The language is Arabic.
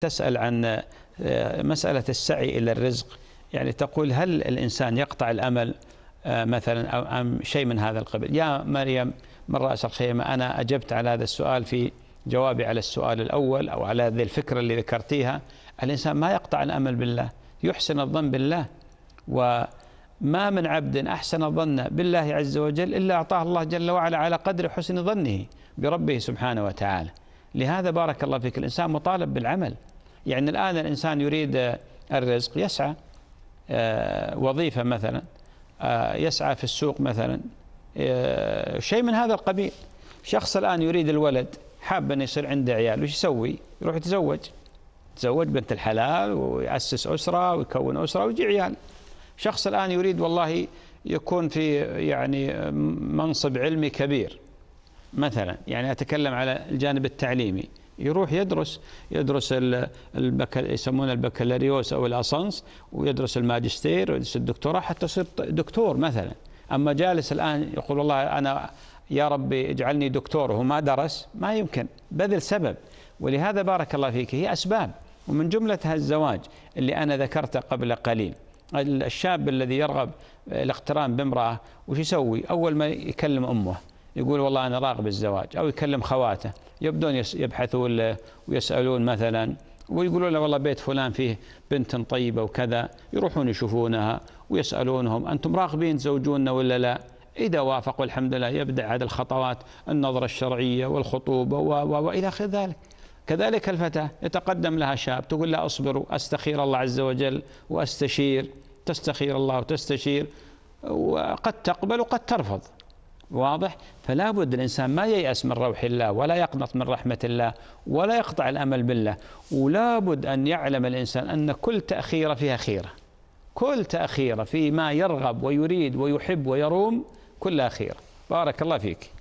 تسأل عن آه، مسألة السعي إلى الرزق يعني تقول هل الإنسان يقطع الأمل آه، مثلا أو شيء من هذا القبيل يا مريم من رأس الخيمة أنا أجبت على هذا السؤال في جوابي على السؤال الأول أو على هذه الفكرة اللي ذكرتيها الإنسان ما يقطع الأمل بالله يحسن الظن بالله وما من عبد أحسن الظن بالله عز وجل إلا أعطاه الله جل وعلا على قدر حسن ظنه بربه سبحانه وتعالى لهذا بارك الله فيك الإنسان مطالب بالعمل يعني الآن الإنسان يريد آه، الرزق يسعى آه، وظيفة مثلا آه، يسعى في السوق مثلا شيء من هذا القبيل شخص الآن يريد الولد حاب أن يصير عنده عيال وش يسوي يروح يتزوج يتزوج بنت الحلال ويأسس أسرة ويكون أسرة ويجي عيال شخص الآن يريد والله يكون في يعني منصب علمي كبير مثلا يعني أتكلم على الجانب التعليمي يروح يدرس يدرس البكال يسمونه البكالوريوس او الاسانس ويدرس الماجستير ويدرس الدكتوراه حتى يصير دكتور مثلا اما جالس الان يقول والله انا يا ربي اجعلني دكتور وهو ما درس ما يمكن بذل سبب ولهذا بارك الله فيك هي اسباب ومن جملتها الزواج اللي انا ذكرته قبل قليل الشاب الذي يرغب الاقتران بامراه وش يسوي؟ اول ما يكلم امه يقول والله أنا راغب الزواج أو يكلم خواته يبدون يبحثون له ويسألون مثلا ويقولون له والله بيت فلان فيه بنت طيبة وكذا يروحون يشوفونها ويسألونهم أنتم راغبين تزوجونا ولا لا إذا وافقوا الحمد لله يبدأ عاد الخطوات النظرة الشرعية والخطوبة وإلى آخر ذلك كذلك الفتاة يتقدم لها شاب تقول لا أصبر أستخير الله عز وجل وأستشير تستخير الله وتستشير وقد تقبل وقد ترفض واضح فلا بد الإنسان ما ييأس من روح الله ولا يقنط من رحمة الله ولا يقطع الأمل بالله ولا بد أن يعلم الإنسان أن كل تأخيرة فيها خيرة كل تأخيرة فيما يرغب ويريد ويحب ويروم كلها خيرة بارك الله فيك